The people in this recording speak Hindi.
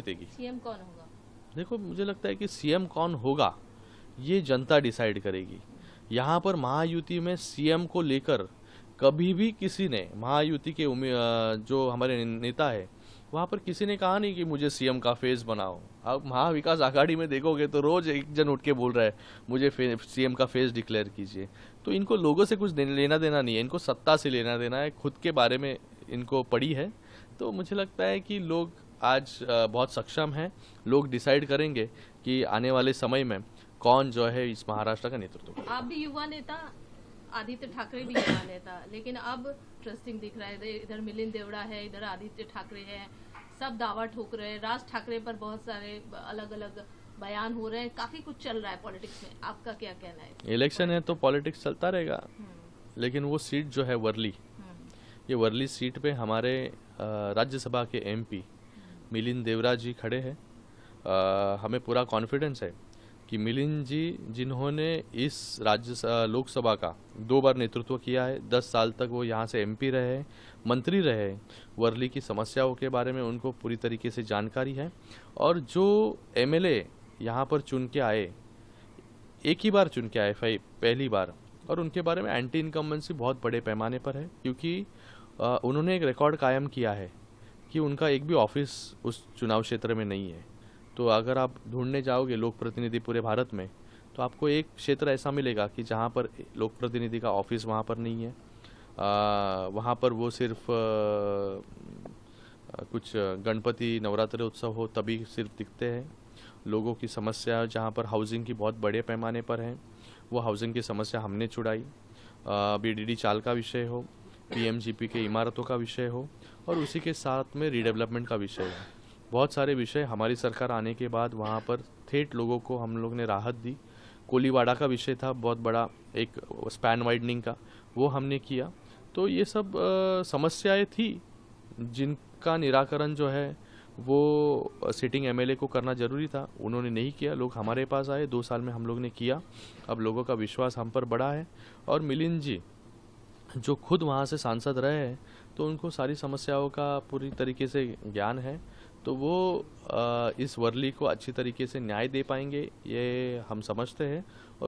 जीतेगी सीएम कौन होगा देखो मुझे लगता है कि सीएम कौन होगा ये जनता डिसाइड करेगी यहाँ पर महायुति में सीएम को लेकर कभी भी किसी ने महायुति के जो हमारे नेता है वहाँ पर किसी ने कहा नहीं कि मुझे सीएम का फेस बनाओ अब महाविकास आघाड़ी में देखोगे तो रोज एक जन उठ के बोल रहा है मुझे सीएम का फेस डिक्लेयर कीजिए तो इनको लोगों से कुछ लेना देना नहीं है इनको सत्ता से लेना देना है खुद के बारे में इनको पड़ी है तो मुझे लगता है कि लोग आज बहुत सक्षम है लोग डिसाइड करेंगे कि आने वाले समय में कौन जो है इस महाराष्ट्र का नेतृत्व आप भी युवा नेता आदित्य ठाकरे भी युवा नेता लेकिन अब ट्रस्टिंग दिख रहा है इधर मिलिंद देवड़ा है इधर आदित्य ठाकरे है सब दावा ठोक रहे हैं राज ठाकरे पर बहुत सारे अलग अलग बयान हो रहे हैं काफी कुछ चल रहा है पॉलिटिक्स में आपका क्या कहना है इलेक्शन है तो पॉलिटिक्स चलता रहेगा हम्म। लेकिन वो सीट जो है वर्ली हम्म। ये वर्ली सीट पे हमारे राज्यसभा के एमपी मिलिंद देवरा जी खड़े हैं हमें पूरा कॉन्फिडेंस है कि मिलिंद जी जिन्होंने इस राज्य लोकसभा का दो बार नेतृत्व किया है दस साल तक वो यहाँ से एमपी रहे मंत्री रहे वर्ली की समस्याओं के बारे में उनको पूरी तरीके से जानकारी है और जो एमएलए यहाँ पर चुन के आए एक ही बार चुन के आए फाइव पहली बार और उनके बारे में एंटी इनकम्बेंसी बहुत बड़े पैमाने पर है क्योंकि उन्होंने एक रिकॉर्ड कायम किया है कि उनका एक भी ऑफिस उस चुनाव क्षेत्र में नहीं है तो अगर आप ढूंढने जाओगे लोक प्रतिनिधि पूरे भारत में तो आपको एक क्षेत्र ऐसा मिलेगा कि जहाँ पर लोक प्रतिनिधि का ऑफिस वहाँ पर नहीं है वहाँ पर वो सिर्फ आ, कुछ गणपति नवरात्र उत्सव हो तभी सिर्फ दिखते हैं लोगों की समस्या जहाँ पर हाउसिंग की बहुत बड़े पैमाने पर है वो हाउसिंग की समस्या हमने छुड़ाई बी डी चाल का विषय हो पी के इमारतों का विषय हो और उसी के साथ में रीडेवलपमेंट का विषय है बहुत सारे विषय हमारी सरकार आने के बाद वहाँ पर थेट लोगों को हम लोग ने राहत दी कोलीवाड़ा का विषय था बहुत बड़ा एक स्पैन वाइडनिंग का वो हमने किया तो ये सब समस्याएं थी जिनका निराकरण जो है वो सिटिंग एमएलए को करना ज़रूरी था उन्होंने नहीं किया लोग हमारे पास आए दो साल में हम लोग ने किया अब लोगों का विश्वास हम पर बढ़ा है और मिलिंद जी जो खुद वहाँ से सांसद रहे हैं तो उनको सारी समस्याओं का पूरी तरीके से ज्ञान है तो वो इस वर्ली को अच्छी तरीके से न्याय दे पाएंगे ये हम समझते हैं